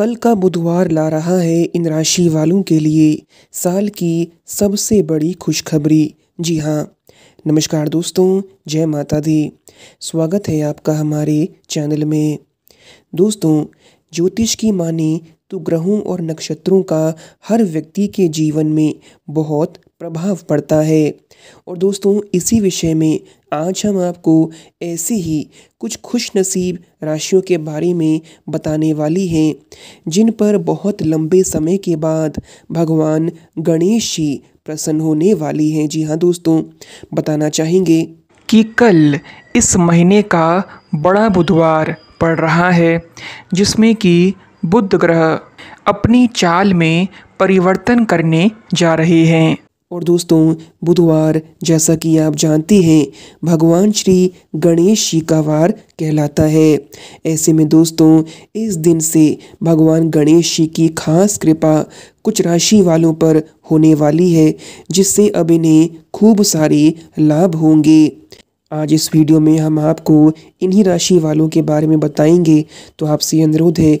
कल का बुधवार ला रहा है इन राशि वालों के लिए साल की सबसे बड़ी खुशखबरी जी हाँ नमस्कार दोस्तों जय माता दी स्वागत है आपका हमारे चैनल में दोस्तों ज्योतिष की माने तो ग्रहों और नक्षत्रों का हर व्यक्ति के जीवन में बहुत प्रभाव पड़ता है और दोस्तों इसी विषय में आज हम आपको ऐसी ही कुछ खुश नसीब राशियों के बारे में बताने वाली हैं जिन पर बहुत लंबे समय के बाद भगवान गणेश जी प्रसन्न होने वाली हैं जी हाँ दोस्तों बताना चाहेंगे कि कल इस महीने का बड़ा बुधवार पड़ रहा है जिसमें कि बुध ग्रह अपनी चाल में परिवर्तन करने जा रहे हैं और दोस्तों बुधवार जैसा कि आप जानते हैं भगवान श्री गणेश जी का वार कहलाता है ऐसे में दोस्तों इस दिन से भगवान गणेश जी की खास कृपा कुछ राशि वालों पर होने वाली है जिससे अब इन्हें खूब सारे लाभ होंगे आज इस वीडियो में हम आपको इन्हीं राशि वालों के बारे में बताएंगे तो आपसे अनुरोध है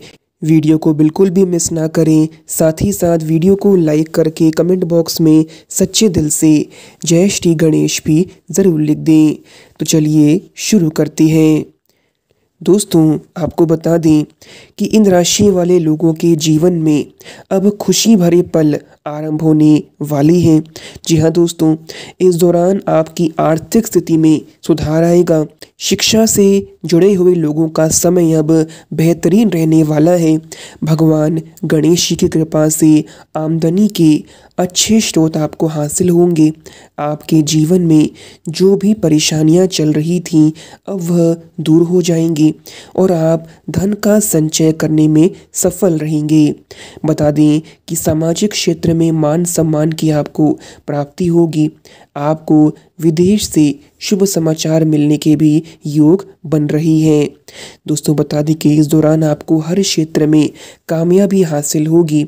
वीडियो को बिल्कुल भी मिस ना करें साथ ही साथ वीडियो को लाइक करके कमेंट बॉक्स में सच्चे दिल से जय श्री गणेश भी ज़रूर लिख दें तो चलिए शुरू करते हैं दोस्तों आपको बता दें कि इन राशि वाले लोगों के जीवन में अब खुशी भरे पल आरंभ होने वाली है जी हाँ दोस्तों इस दौरान आपकी आर्थिक स्थिति में सुधार आएगा शिक्षा से जुड़े हुए लोगों का समय अब बेहतरीन रहने वाला है भगवान गणेश जी की कृपा से आमदनी के अच्छे स्रोत आपको हासिल होंगे आपके जीवन में जो भी परेशानियां चल रही थीं अब वह दूर हो जाएंगी और आप धन का संचय करने में सफल रहेंगे बता दें कि सामाजिक क्षेत्र क्षेत्र में मान सम्मान की आपको प्राप्ति होगी आपको विदेश से शुभ समाचार मिलने के भी योग बन रही हैं दोस्तों बता दें कि इस दौरान आपको हर क्षेत्र में कामयाबी हासिल होगी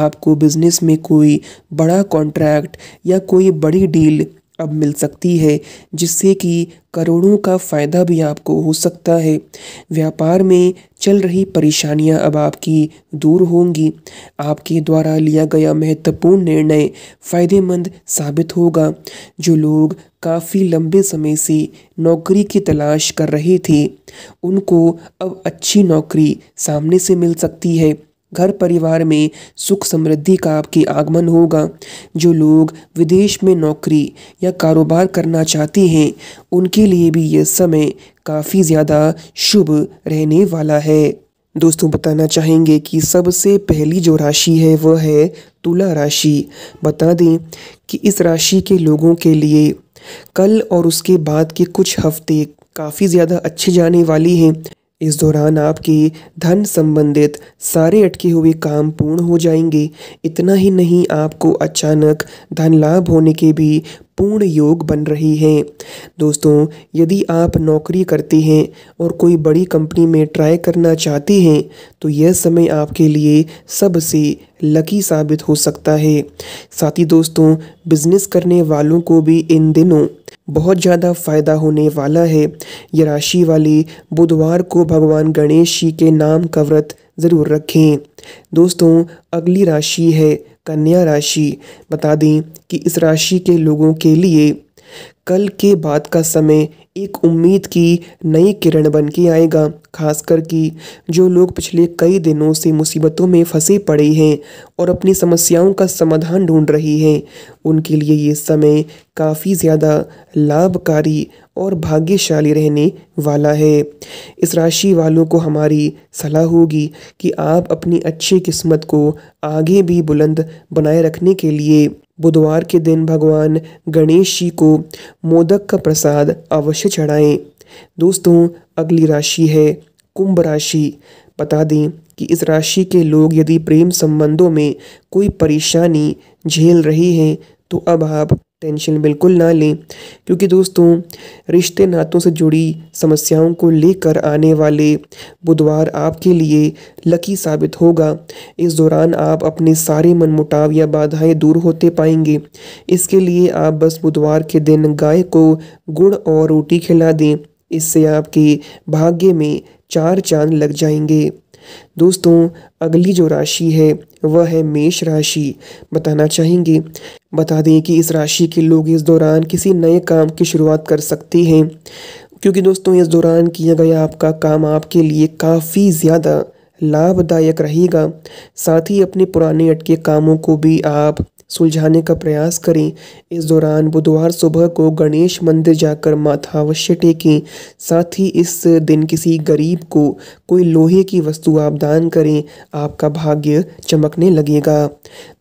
आपको बिजनेस में कोई बड़ा कॉन्ट्रैक्ट या कोई बड़ी डील अब मिल सकती है जिससे कि करोड़ों का फ़ायदा भी आपको हो सकता है व्यापार में चल रही परेशानियां अब आपकी दूर होंगी आपके द्वारा लिया गया महत्वपूर्ण निर्णय फ़ायदेमंद साबित होगा जो लोग काफ़ी लंबे समय से नौकरी की तलाश कर रहे थे उनको अब अच्छी नौकरी सामने से मिल सकती है घर परिवार में सुख समृद्धि का आपकी आगमन होगा जो लोग विदेश में नौकरी या कारोबार करना चाहते हैं उनके लिए भी यह समय काफ़ी ज़्यादा शुभ रहने वाला है दोस्तों बताना चाहेंगे कि सबसे पहली जो राशि है वह है तुला राशि बता दें कि इस राशि के लोगों के लिए कल और उसके बाद के कुछ हफ्ते काफ़ी ज़्यादा अच्छे जाने वाली हैं इस दौरान आपकी धन संबंधित सारे अटके हुए काम पूर्ण हो जाएंगे इतना ही नहीं आपको अचानक धन लाभ होने के भी पूर्ण योग बन रही हैं दोस्तों यदि आप नौकरी करते हैं और कोई बड़ी कंपनी में ट्राई करना चाहते हैं तो यह समय आपके लिए सबसे लकी साबित हो सकता है साथ ही दोस्तों बिजनेस करने वालों को भी इन दिनों बहुत ज़्यादा फायदा होने वाला है ये राशि वाले बुधवार को भगवान गणेश जी के नाम का व्रत ज़रूर रखें दोस्तों अगली राशि है कन्या राशि बता दें कि इस राशि के लोगों के लिए कल के बाद का समय एक उम्मीद की नई किरण बन के आएगा खासकर कि जो लोग पिछले कई दिनों से मुसीबतों में फंसे पड़े हैं और अपनी समस्याओं का समाधान ढूंढ रहे हैं उनके लिए ये समय काफ़ी ज़्यादा लाभकारी और भाग्यशाली रहने वाला है इस राशि वालों को हमारी सलाह होगी कि आप अपनी अच्छी किस्मत को आगे भी बुलंद बनाए रखने के लिए बुधवार के दिन भगवान गणेश जी को मोदक का प्रसाद अवश्य चढ़ाएं दोस्तों अगली राशि है कुंभ राशि बता दें कि इस राशि के लोग यदि प्रेम संबंधों में कोई परेशानी झेल रहे हैं तो अब आप टेंशन बिल्कुल ना लें क्योंकि दोस्तों रिश्ते नातों से जुड़ी समस्याओं को लेकर आने वाले बुधवार आपके लिए लकी साबित होगा इस दौरान आप अपने सारे मनमुटाव या बाधाएं दूर होते पाएंगे इसके लिए आप बस बुधवार के दिन गाय को गुड़ और रोटी खिला दें इससे आपके भाग्य में चार चांद लग जाएंगे दोस्तों अगली जो राशि है वह है मेष राशि बताना चाहेंगे बता दें कि इस राशि के लोग इस दौरान किसी नए काम की शुरुआत कर सकते हैं क्योंकि दोस्तों इस दौरान किया गया आपका काम आपके लिए काफ़ी ज़्यादा लाभदायक रहेगा साथ ही अपने पुराने अटके कामों को भी आप सुलझाने का प्रयास करें इस दौरान बुधवार सुबह को गणेश मंदिर जाकर माथा अवश्य टेकें साथ ही इस दिन किसी गरीब को कोई लोहे की वस्तु आप दान करें आपका भाग्य चमकने लगेगा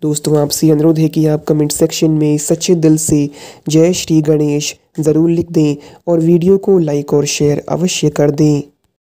दोस्तों आपसे अनुरोध है कि आप कमेंट सेक्शन में सच्चे दिल से जय श्री गणेश ज़रूर लिख दें और वीडियो को लाइक और शेयर अवश्य कर दें